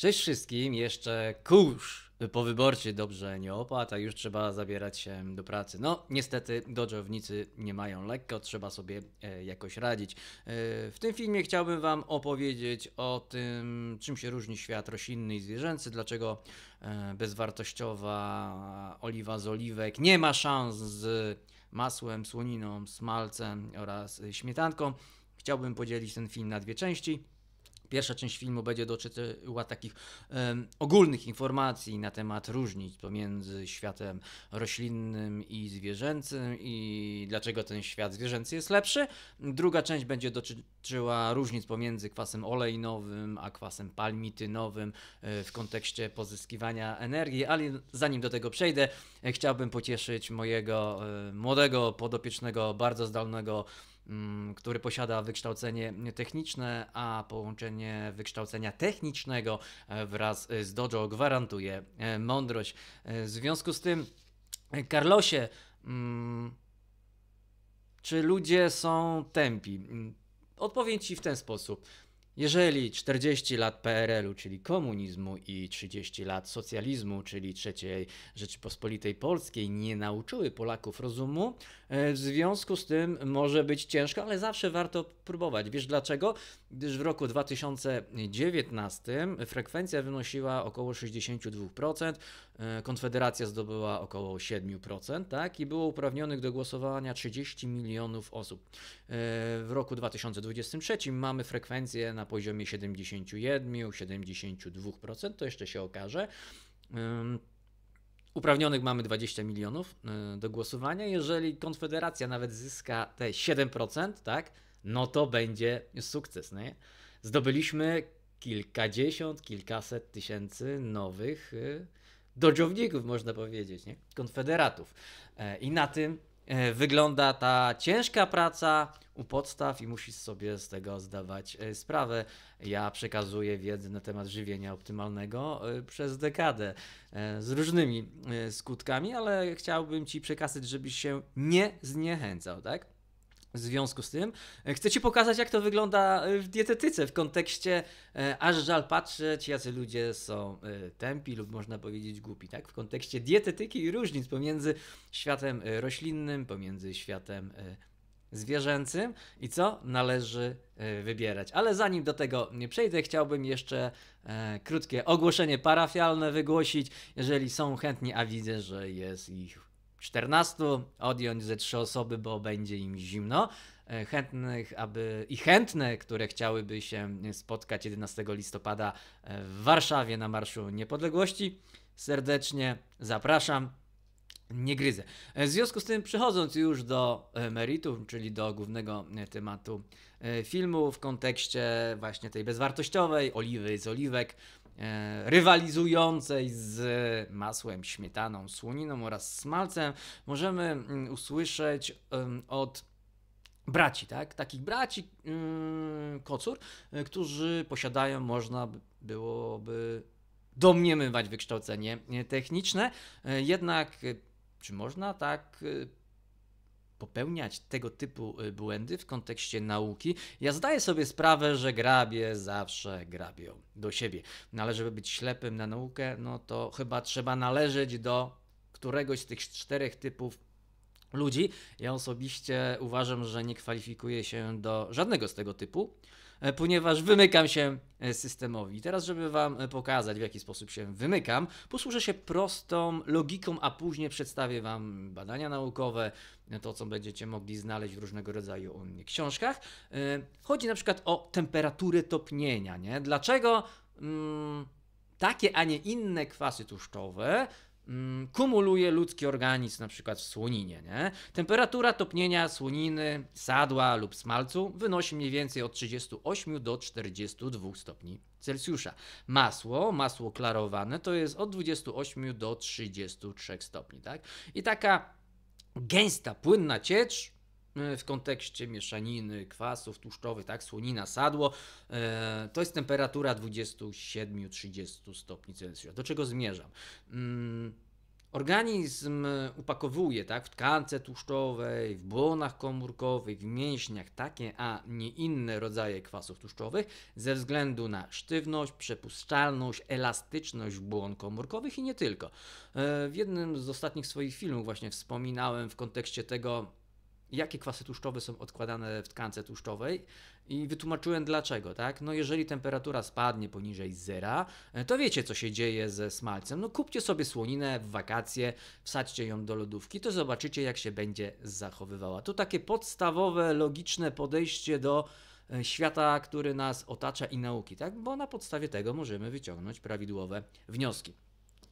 Cześć wszystkim, jeszcze kurz po wyborcie dobrze nie opłata już trzeba zabierać się do pracy. No, niestety dodżownicy nie mają lekko, trzeba sobie e, jakoś radzić. E, w tym filmie chciałbym Wam opowiedzieć o tym, czym się różni świat roślinny i zwierzęcy, dlaczego e, bezwartościowa oliwa z oliwek nie ma szans z masłem, słoniną, smalcem oraz śmietanką. Chciałbym podzielić ten film na dwie części. Pierwsza część filmu będzie dotyczyła takich um, ogólnych informacji na temat różnic pomiędzy światem roślinnym i zwierzęcym i dlaczego ten świat zwierzęcy jest lepszy. Druga część będzie dotyczyła różnic pomiędzy kwasem olejnowym a kwasem palmitynowym e, w kontekście pozyskiwania energii, ale zanim do tego przejdę, e, chciałbym pocieszyć mojego e, młodego podopiecznego, bardzo zdalnego Mm, który posiada wykształcenie techniczne, a połączenie wykształcenia technicznego e, wraz e, z dojo gwarantuje e, mądrość. W związku z tym, Carlosie, mm, czy ludzie są tępi? Mm, odpowiem Ci w ten sposób. Jeżeli 40 lat PRL-u, czyli komunizmu i 30 lat socjalizmu, czyli III Rzeczypospolitej Polskiej nie nauczyły Polaków rozumu, e, w związku z tym może być ciężko, ale zawsze warto próbować. Wiesz dlaczego? gdyż w roku 2019 frekwencja wynosiła około 62%, e, Konfederacja zdobyła około 7%, tak, i było uprawnionych do głosowania 30 milionów osób. E, w roku 2023 mamy frekwencję na poziomie 71-72%, to jeszcze się okaże. Uprawnionych mamy 20 milionów e, do głosowania. Jeżeli Konfederacja nawet zyska te 7%, tak, no to będzie sukces. Nie? Zdobyliśmy kilkadziesiąt, kilkaset tysięcy nowych y, dodżowników, można powiedzieć, nie? konfederatów. E, I na tym e, wygląda ta ciężka praca u podstaw i musisz sobie z tego zdawać e, sprawę. Ja przekazuję wiedzę na temat żywienia optymalnego przez dekadę z różnymi skutkami, ale chciałbym Ci przekazać, żebyś się nie zniechęcał, tak? W związku z tym e, chcę Ci pokazać, jak to wygląda e, w dietetyce w kontekście e, aż żal patrzeć, jacy ludzie są e, tępi lub można powiedzieć głupi, tak? W kontekście dietetyki i różnic pomiędzy światem e, roślinnym, pomiędzy światem e, zwierzęcym i co należy wybierać. Ale zanim do tego nie przejdę, chciałbym jeszcze krótkie ogłoszenie parafialne wygłosić, jeżeli są chętni, a widzę, że jest ich 14, odjąć ze 3 osoby, bo będzie im zimno. E, chętnych, aby i chętne, które chciałyby się spotkać 11 listopada e, w Warszawie na Marszu Niepodległości, serdecznie zapraszam. Nie gryzę. E, w związku z tym, przechodząc już do meritum, czyli do głównego tematu filmu w kontekście właśnie tej bezwartościowej oliwy z oliwek, E, rywalizującej z masłem, śmietaną, słoniną oraz smalcem, możemy mm, usłyszeć od braci, tak? Takich braci mm, kocur, e, którzy posiadają, można byłoby domniemywać wykształcenie techniczne, e, jednak czy można tak popełniać tego typu y, błędy w kontekście nauki. Ja zdaję sobie sprawę, że grabie zawsze grabią do siebie. No ale żeby być ślepym na naukę, no to chyba trzeba należeć do któregoś z tych czterech typów ludzi. Ja osobiście uważam, że nie kwalifikuję się do żadnego z tego typu. E, ponieważ wymykam się e, systemowi. Teraz, żeby Wam e, pokazać, w jaki sposób się wymykam, posłużę się prostą logiką, a później przedstawię Wam badania naukowe, to co będziecie mogli znaleźć w różnego rodzaju książkach. Chodzi na przykład o temperaturę topnienia. Nie? Dlaczego mm, takie, a nie inne kwasy tłuszczowe Mm, kumuluje ludzki organizm, na przykład w słoninie. Nie? Temperatura topnienia słoniny, sadła lub smalcu wynosi mniej więcej od 38 do 42 stopni Celsjusza. Masło, masło klarowane to jest od 28 do 33 stopni. Tak? I taka gęsta, płynna ciecz E, w kontekście mieszaniny kwasów tłuszczowych, tak, słonina, sadło, e, to jest temperatura 27-30 stopni Celsjusza. Do czego zmierzam? Mm, organizm upakowuje tak, w tkance tłuszczowej, w błonach komórkowych, w mięśniach takie, a nie inne rodzaje kwasów tłuszczowych ze względu na sztywność, przepuszczalność, elastyczność błon komórkowych i nie tylko. E, w jednym z ostatnich swoich filmów właśnie wspominałem w kontekście tego, jakie kwasy tłuszczowe są odkładane w tkance tłuszczowej i wytłumaczyłem dlaczego, tak? No jeżeli temperatura spadnie poniżej zera, e, to wiecie co się dzieje ze smalcem. No kupcie sobie słoninę w wakacje, wsadźcie ją do lodówki, to zobaczycie jak się będzie zachowywała. To takie podstawowe, logiczne podejście do e, świata, który nas otacza i nauki, tak? Bo na podstawie tego możemy wyciągnąć prawidłowe wnioski.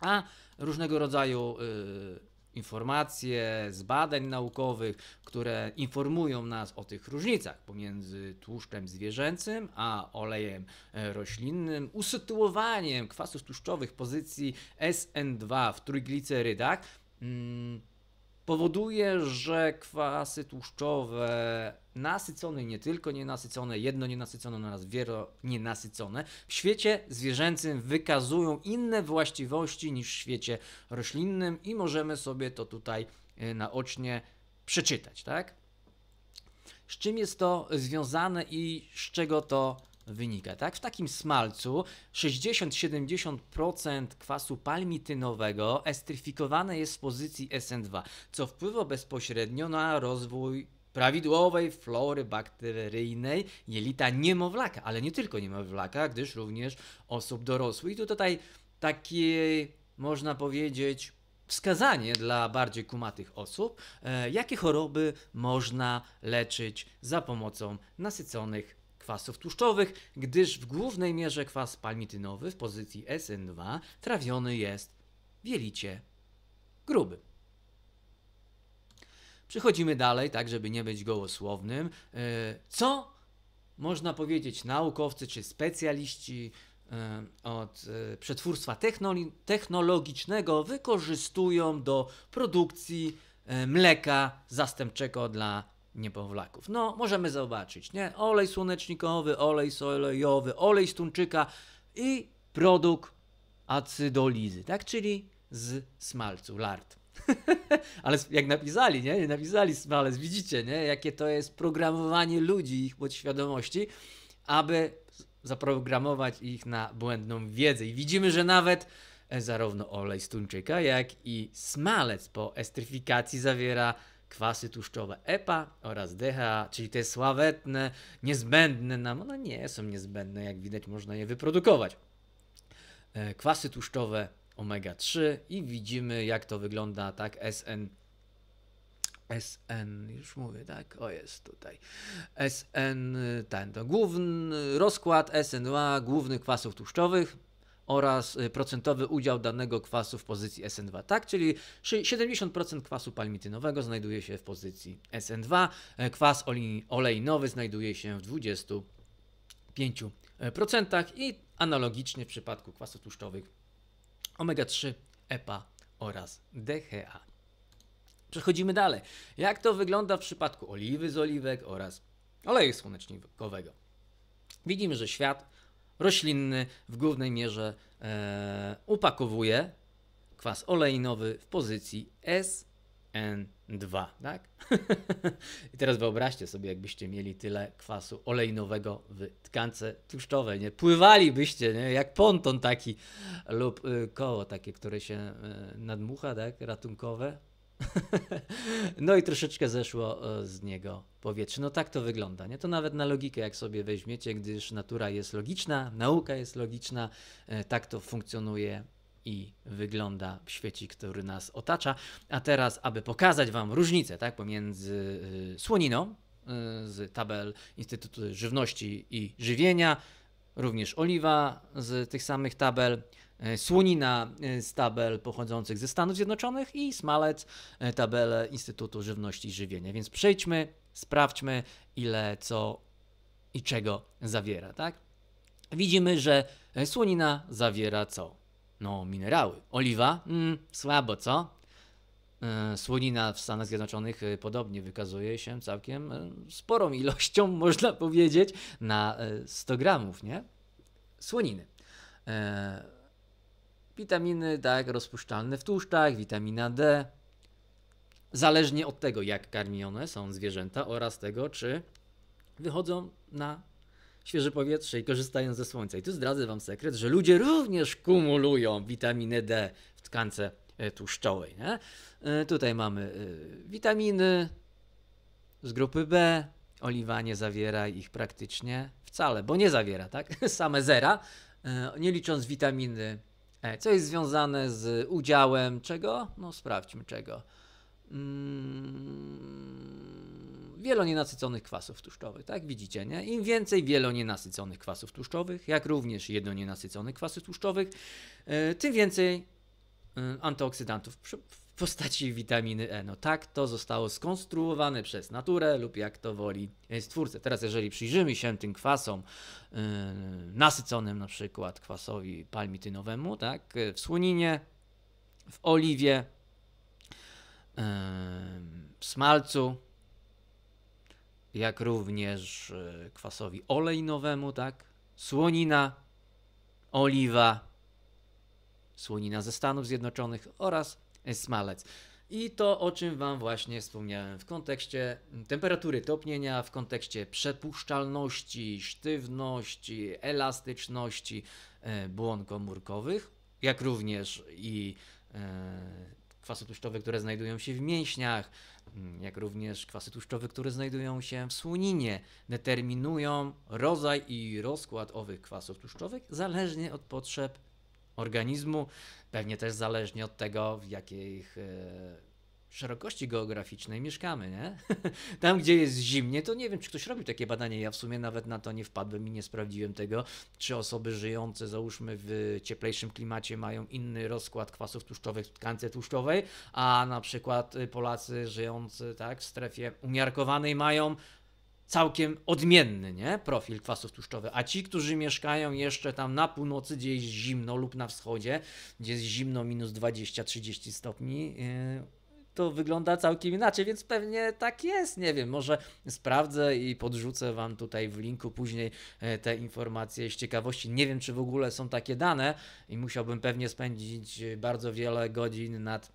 A różnego rodzaju yy, informacje z badań naukowych, które informują nas o tych różnicach pomiędzy tłuszczem zwierzęcym a olejem e, roślinnym, usytuowaniem kwasów tłuszczowych pozycji SN2 w trójglicerydach mm, powoduje, że kwasy tłuszczowe nasycone nie tylko nienasycone, jedno nienasycone oraz wielo nienasycone, w świecie zwierzęcym wykazują inne właściwości niż w świecie roślinnym i możemy sobie to tutaj y, naocznie przeczytać, tak? Z czym jest to związane i z czego to wynika. Tak? W takim smalcu 60-70% kwasu palmitynowego estryfikowane jest w pozycji SN2, co wpływa bezpośrednio na rozwój prawidłowej flory bakteryjnej jelita niemowlaka, ale nie tylko niemowlaka, gdyż również osób dorosłych. I tu tutaj takie, można powiedzieć, wskazanie dla bardziej kumatych osób, e, jakie choroby można leczyć za pomocą nasyconych kwasów tłuszczowych, gdyż w głównej mierze kwas palmitynowy w pozycji SN2 trawiony jest w jelicie grubym. Przechodzimy dalej, tak, żeby nie być gołosłownym. E, co można powiedzieć naukowcy czy specjaliści e, od e, przetwórstwa technologicznego wykorzystują do produkcji mleka zastępczego dla niepowlaków. No, możemy zobaczyć, nie? Olej słonecznikowy, olej sojowy, olej tuńczyka i produkt acydolizy, tak? Czyli z smalcu, lard. ale jak napisali, nie? Napisali Smalec, widzicie, nie? Jakie to jest programowanie ludzi, ich podświadomości, aby zaprogramować ich na błędną wiedzę. I widzimy, że nawet e, zarówno olej z tuńczyka, jak i smalec po estryfikacji zawiera kwasy tłuszczowe EPA oraz DHA, czyli te sławetne, niezbędne nam, one nie są niezbędne, jak widać można je wyprodukować. E, kwasy tłuszczowe omega-3 i widzimy jak to wygląda, tak, SN SN, już mówię, tak? O, jest tutaj. SN, ten, to główny rozkład SN2 głównych kwasów tłuszczowych oraz y, procentowy udział danego kwasu w pozycji SN2, tak? Czyli 70% kwasu palmitynowego znajduje się w pozycji SN2, e, kwas olejnowy znajduje się w 25% i analogicznie w przypadku kwasów tłuszczowych omega-3, EPA oraz DHA. Przechodzimy dalej. Jak to wygląda w przypadku oliwy z oliwek oraz oleju słonecznikowego? Widzimy, że świat roślinny w głównej mierze e, upakowuje kwas oleinowy w pozycji S N2, tak? I teraz wyobraźcie sobie, jakbyście mieli tyle kwasu olejnowego w tkance tłuszczowej, nie? Pływalibyście, nie? Jak ponton taki lub y, koło takie, które się y, nadmucha, tak? Ratunkowe. no i troszeczkę zeszło y, z niego powietrze. No tak to wygląda, nie? To nawet na logikę, jak sobie weźmiecie, gdyż natura jest logiczna, nauka jest logiczna, tak to funkcjonuje i wygląda świecie, który nas otacza. A teraz, aby pokazać Wam różnicę tak, pomiędzy y, słoniną y, z tabel Instytutu Żywności i Żywienia, również oliwa z tych samych tabel, y, słonina z tabel pochodzących ze Stanów Zjednoczonych i smalec tabel Instytutu Żywności i Żywienia. Więc przejdźmy, sprawdźmy ile, co i czego zawiera, tak? Widzimy, że słonina zawiera co? No, minerały. Oliwa? Mm, słabo, co? E, słonina w Stanach Zjednoczonych e, podobnie wykazuje się całkiem e, sporą ilością, można powiedzieć, na 100 gramów, nie? Słoniny. Witaminy, tak, rozpuszczalne w tłuszczach, witamina D. Zależnie od tego, jak karmione są zwierzęta oraz tego, czy wychodzą na świeże powietrze i korzystają ze słońca. I tu zdradzę Wam sekret, że ludzie również kumulują witaminę D w tkance e, tłuszczowej. Nie? E, tutaj mamy e, witaminy z grupy B. Oliwa nie zawiera ich praktycznie wcale, bo nie zawiera, tak? Same zera, nie licząc witaminy E, co jest związane z udziałem czego? No sprawdźmy czego Mm, wielonienasyconych kwasów tłuszczowych, tak? Widzicie, nie? Im więcej wielonienasyconych kwasów tłuszczowych, jak również jednonienasyconych kwasów tłuszczowych, e, tym więcej e, antyoksydantów w postaci witaminy E. No tak to zostało skonstruowane przez naturę lub jak to woli e, stwórcę. Teraz jeżeli przyjrzymy się tym kwasom nasyconym na przykład kwasowi palmitynowemu, tak? W słoninie, w oliwie, smalcu, jak również e, kwasowi olejnowemu, tak? Słonina, oliwa, słonina ze Stanów Zjednoczonych oraz smalec. I to, o czym Wam właśnie wspomniałem w kontekście temperatury topnienia, w kontekście przepuszczalności, sztywności, elastyczności e, błon komórkowych, jak również i e, kwasy tłuszczowe, które znajdują się w mięśniach, mm, jak również kwasy tłuszczowe, które znajdują się w słoninie, determinują rodzaj i rozkład owych kwasów tłuszczowych zależnie od potrzeb organizmu, pewnie też zależnie od tego, w jakich e, szerokości geograficznej mieszkamy, nie? Tam, gdzie jest zimnie, to nie wiem, czy ktoś robił takie badanie. Ja w sumie nawet na to nie wpadłem i nie sprawdziłem tego, czy osoby żyjące, załóżmy, w cieplejszym klimacie mają inny rozkład kwasów tłuszczowych w tkance tłuszczowej, a na przykład y, Polacy żyjący tak, w strefie umiarkowanej mają całkiem odmienny nie? profil kwasów tłuszczowych, a ci, którzy mieszkają jeszcze tam na północy, gdzie jest zimno lub na wschodzie, gdzie jest zimno minus 20-30 stopni, yy to wygląda całkiem inaczej, więc pewnie tak jest. Nie wiem, może sprawdzę i podrzucę Wam tutaj w linku później e, te informacje z ciekawości. Nie wiem, czy w ogóle są takie dane i musiałbym pewnie spędzić e, bardzo wiele godzin nad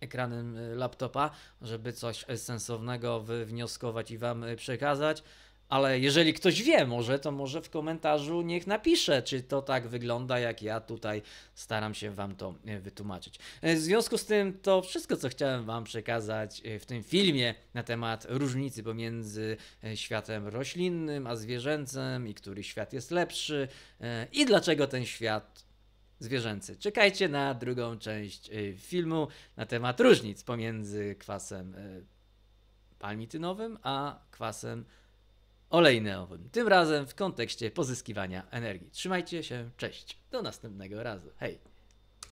ekranem e, laptopa, żeby coś sensownego wywnioskować i Wam przekazać. Ale jeżeli ktoś wie może, to może w komentarzu niech napisze, czy to tak wygląda, jak ja tutaj staram się Wam to e, wytłumaczyć. E, w związku z tym to wszystko, co chciałem Wam przekazać e, w tym filmie na temat różnicy pomiędzy światem roślinnym a zwierzęcym i który świat jest lepszy i dlaczego ten świat zwierzęcy. Czekajcie na drugą część filmu na temat różnic pomiędzy kwasem palmitynowym a kwasem olejneowym, tym razem w kontekście pozyskiwania energii. Trzymajcie się, cześć, do następnego razu, hej!